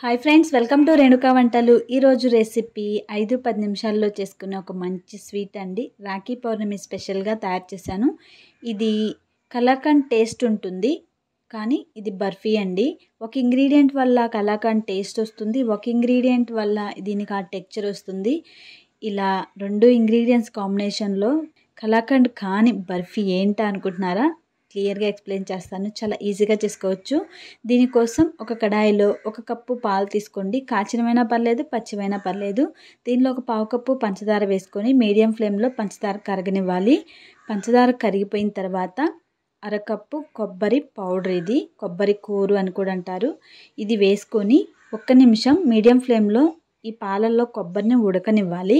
hi friends welcome to Renuka వంటలు ఈరోజు recipe ఐదు పది నిమిషాల్లో చేసుకున్న ఒక మంచి స్వీట్ అండి రాఖీ పౌర్ణమి స్పెషల్గా తయారు చేశాను ఇది కలాకండ్ టేస్ట్ ఉంటుంది కానీ ఇది బర్ఫీ అండి ఒక ఇంగ్రీడియంట్ వల్ల కలాకండ్ టేస్ట్ వస్తుంది ఒక ఇంగ్రీడియంట్ వల్ల దీనికి ఆ టెక్చర్ వస్తుంది ఇలా రెండు ఇంగ్రీడియంట్స్ కాంబినేషన్లో కలాకండ్ కాని బర్ఫీ ఏంటా అనుకుంటున్నారా క్లియర్గా ఎక్స్ప్లెయిన్ చేస్తాను చాలా ఈజీగా చేసుకోవచ్చు దీనికోసం ఒక కడాయిలో ఒక కప్పు పాలు తీసుకోండి కాచినమైనా పర్లేదు పచ్చివైనా పర్లేదు దీనిలో ఒక పావు కప్పు పంచదార వేసుకొని మీడియం ఫ్లేమ్లో పంచదార కరగనివ్వాలి పంచదార కరిగిపోయిన తర్వాత అరకప్పు కొబ్బరి పౌడర్ ఇది కొబ్బరి కూరు అని కూడా అంటారు ఇది వేసుకొని ఒక్క నిమిషం మీడియం ఫ్లేమ్లో ఈ పాలల్లో కొబ్బరిని ఉడకనివ్వాలి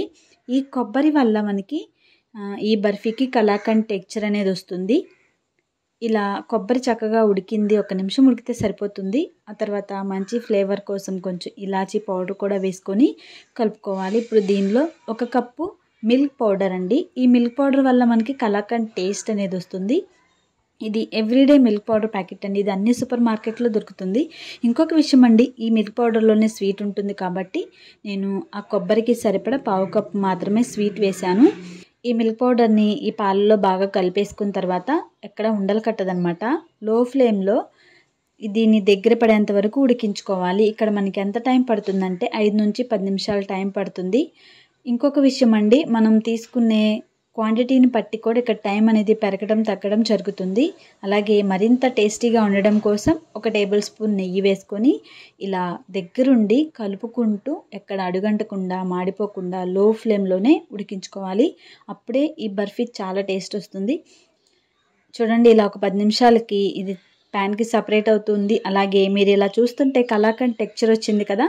ఈ కొబ్బరి వల్ల మనకి ఈ బర్ఫీకి కలాకండ్ టెక్చర్ అనేది వస్తుంది ఇలా కొబ్బరి చక్కగా ఉడికింది ఒక నిమిషం ఉడికితే సరిపోతుంది ఆ తర్వాత మంచి ఫ్లేవర్ కోసం కొంచెం ఇలాచీ పౌడర్ కూడా వేసుకొని కలుపుకోవాలి ఇప్పుడు దీనిలో ఒక కప్పు మిల్క్ పౌడర్ అండి ఈ మిల్క్ పౌడర్ వల్ల మనకి కలాకండ్ టేస్ట్ అనేది వస్తుంది ఇది ఎవ్రీడే మిల్క్ పౌడర్ ప్యాకెట్ అండి ఇది అన్ని సూపర్ మార్కెట్లో దొరుకుతుంది ఇంకొక విషయం అండి ఈ మిల్క్ పౌడర్లోనే స్వీట్ ఉంటుంది కాబట్టి నేను ఆ కొబ్బరికి సరిపడా పావు కప్పు మాత్రమే స్వీట్ వేశాను ఈ మిల్క్ పౌడర్ని ఈ పాలలో బాగా కలిపేసుకున్న తర్వాత ఎక్కడ ఉండలు కట్టదనమాట లో ఫ్లేమ్లో దీన్ని దగ్గర పడేంత వరకు ఉడికించుకోవాలి ఇక్కడ మనకి ఎంత టైం పడుతుందంటే ఐదు నుంచి పది నిమిషాలు టైం పడుతుంది ఇంకొక విషయం అండి మనం తీసుకునే క్వాంటిటీని బట్టి కూడా ఇక్కడ టైం అనేది పెరగడం తగ్గడం జరుగుతుంది అలాగే మరింత టేస్టీగా ఉండడం కోసం ఒక టేబుల్ స్పూన్ నెయ్యి వేసుకొని ఇలా దగ్గరుండి కలుపుకుంటూ ఎక్కడ అడుగంటకుండా మాడిపోకుండా లో ఫ్లేమ్లోనే ఉడికించుకోవాలి అప్పుడే ఈ బర్ఫీ చాలా టేస్ట్ వస్తుంది చూడండి ఇలా ఒక పది నిమిషాలకి ఇది ప్యాన్కి సపరేట్ అవుతుంది అలాగే మీరు ఇలా చూస్తుంటే కలాకండ్ టెక్చర్ వచ్చింది కదా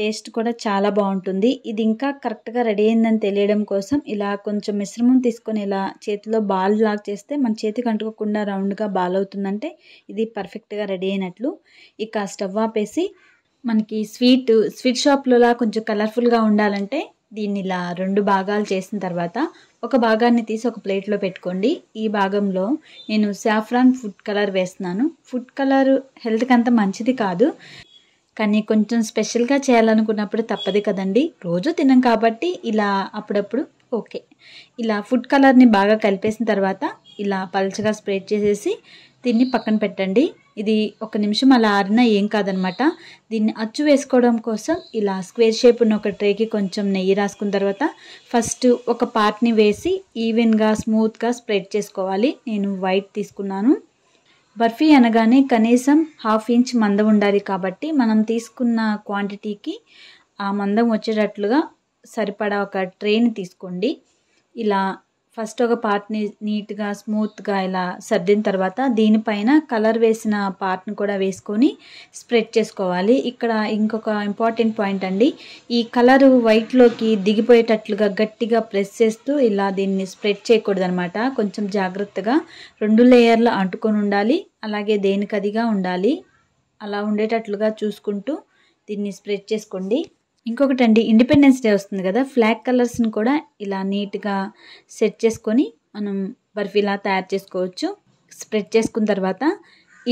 టేస్ట్ కూడా చాలా బాగుంటుంది ఇది ఇంకా కరెక్ట్గా రెడీ అయిందని తెలియడం కోసం ఇలా కొంచెం మిశ్రమం తీసుకొని ఇలా చేతిలో బాల్ లాక్ చేస్తే మన చేతికి అంటుకోకుండా రౌండ్గా బాల్ అవుతుందంటే ఇది పర్ఫెక్ట్గా రెడీ అయినట్లు ఇక స్టవ్ ఆపేసి మనకి స్వీట్ స్వీట్ షాప్లోలా కొంచెం కలర్ఫుల్గా ఉండాలంటే దీన్ని ఇలా రెండు భాగాలు చేసిన తర్వాత ఒక భాగాన్ని తీసి ఒక ప్లేట్లో పెట్టుకోండి ఈ భాగంలో నేను సాఫ్రాన్ ఫుడ్ కలర్ వేస్తున్నాను ఫుడ్ కలర్ హెల్త్కి అంత మంచిది కాదు కానీ కొంచెం స్పెషల్గా చేయాలనుకున్నప్పుడు తప్పదు కదండి రోజు తినం కాబట్టి ఇలా అప్పుడప్పుడు ఓకే ఇలా ఫుడ్ కలర్ని బాగా కలిపేసిన తర్వాత ఇలా పలచగా స్ప్రెడ్ చేసేసి దీన్ని పక్కన పెట్టండి ఇది ఒక నిమిషం అలా ఆరినా ఏం కాదనమాట దీన్ని అచ్చు వేసుకోవడం కోసం ఇలా స్క్వేర్ షేప్ ఉన్న ఒక ట్రేకి కొంచెం నెయ్యి రాసుకున్న తర్వాత ఫస్ట్ ఒక పార్ట్ని వేసి ఈవెన్గా స్మూత్గా స్ప్రెడ్ చేసుకోవాలి నేను వైట్ తీసుకున్నాను బర్ఫీ అనగానే కనీసం హాఫ్ ఇంచ్ మందం ఉండాలి కాబట్టి మనం తీసుకున్న క్వాంటిటీకి ఆ మందం వచ్చేటట్లుగా సరిపడా ఒక ట్రేని తీసుకోండి ఇలా ఫస్ట్ ఒక పార్ట్ని నీట్గా స్మూత్గా ఇలా సర్దిన తర్వాత దీనిపైన కలర్ వేసిన పార్ట్ని కూడా వేసుకొని స్ప్రెడ్ చేసుకోవాలి ఇక్కడ ఇంకొక ఇంపార్టెంట్ పాయింట్ అండి ఈ కలర్ వైట్లోకి దిగిపోయేటట్లుగా గట్టిగా ప్రెస్ చేస్తూ ఇలా దీన్ని స్ప్రెడ్ చేయకూడదనమాట కొంచెం జాగ్రత్తగా రెండు లేయర్లు అంటుకొని ఉండాలి అలాగే దేనికదిగా ఉండాలి అలా ఉండేటట్లుగా చూసుకుంటూ దీన్ని స్ప్రెడ్ చేసుకోండి ఇంకొకటి అండి ఇండిపెండెన్స్ డే వస్తుంది కదా ఫ్లాగ్ కలర్స్ని కూడా ఇలా నీట్గా సెట్ చేసుకొని మనం బర్ఫీలా తయారు చేసుకోవచ్చు స్ప్రెడ్ చేసుకున్న తర్వాత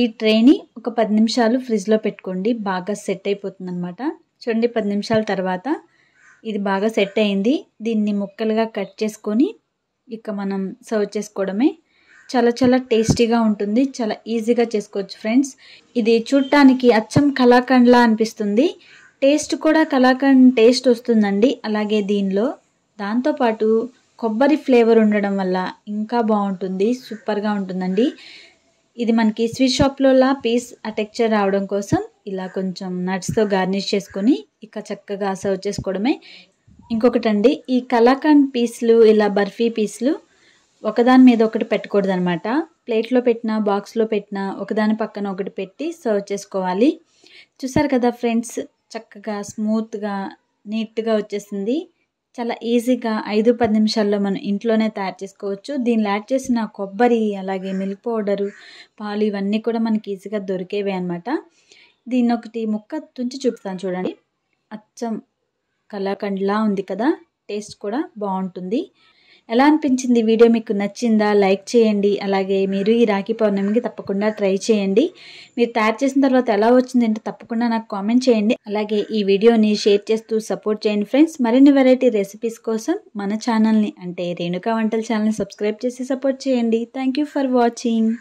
ఈ ట్రేని ఒక పది నిమిషాలు ఫ్రిడ్జ్లో పెట్టుకోండి బాగా సెట్ అయిపోతుంది అనమాట చూడండి పది నిమిషాల తర్వాత ఇది బాగా సెట్ అయింది దీన్ని ముక్కలుగా కట్ చేసుకొని ఇక మనం సర్వ్ చేసుకోవడమే చాలా చాలా టేస్టీగా ఉంటుంది చాలా ఈజీగా చేసుకోవచ్చు ఫ్రెండ్స్ ఇది చూడటానికి అచ్చం కళాఖండ్లా అనిపిస్తుంది టేస్ట్ కూడా కలాకండ్ టేస్ట్ వస్తుందండి అలాగే దీనిలో దాంతోపాటు కొబ్బరి ఫ్లేవర్ ఉండడం వల్ల ఇంకా బాగుంటుంది సూపర్గా ఉంటుందండి ఇది మనకి స్వీట్ షాప్లోలా పీస్ ఆ టెక్చర్ రావడం కోసం ఇలా కొంచెం నట్స్తో గార్నిష్ చేసుకొని ఇక చక్కగా సర్వ్ చేసుకోవడమే ఇంకొకటండి ఈ కలాకండ్ పీస్లు ఇలా బర్ఫీ పీస్లు ఒకదాని మీద ఒకటి పెట్టకూడదు అనమాట ప్లేట్లో పెట్టినా బాక్స్లో పెట్టినా ఒకదాని పక్కన ఒకటి పెట్టి సర్వ్ చేసుకోవాలి చూసారు కదా ఫ్రెండ్స్ చక్కగా స్మూత్గా నీట్గా వచ్చేసింది చాలా ఈజీగా ఐదు పది నిమిషాల్లో మనం ఇంట్లోనే తయారు చేసుకోవచ్చు దీనిలో యాడ్ చేసిన కొబ్బరి అలాగే మిల్క్ పౌడరు పాలు ఇవన్నీ కూడా మనకి ఈజీగా దొరికేవి అనమాట దీన్ని ఒకటి ముక్క తుంచి చూపుతాను చూడండి అచ్చం కలాకండ్లా ఉంది కదా టేస్ట్ కూడా బాగుంటుంది ఎలా అనిపించింది వీడియో మీకు నచ్చిందా లైక్ చేయండి అలాగే మీరు ఈ రాఖీ పౌర్ణమికి తప్పకుండా ట్రై చేయండి మీరు తయారు చేసిన తర్వాత ఎలా వచ్చిందంటే తప్పకుండా నాకు కామెంట్ చేయండి అలాగే ఈ వీడియోని షేర్ చేస్తూ సపోర్ట్ చేయండి ఫ్రెండ్స్ మరిన్ని వెరైటీ రెసిపీస్ కోసం మన ఛానల్ని అంటే రేణుకా వంటల ఛానల్ని సబ్స్క్రైబ్ చేసి సపోర్ట్ చేయండి థ్యాంక్ ఫర్ వాచింగ్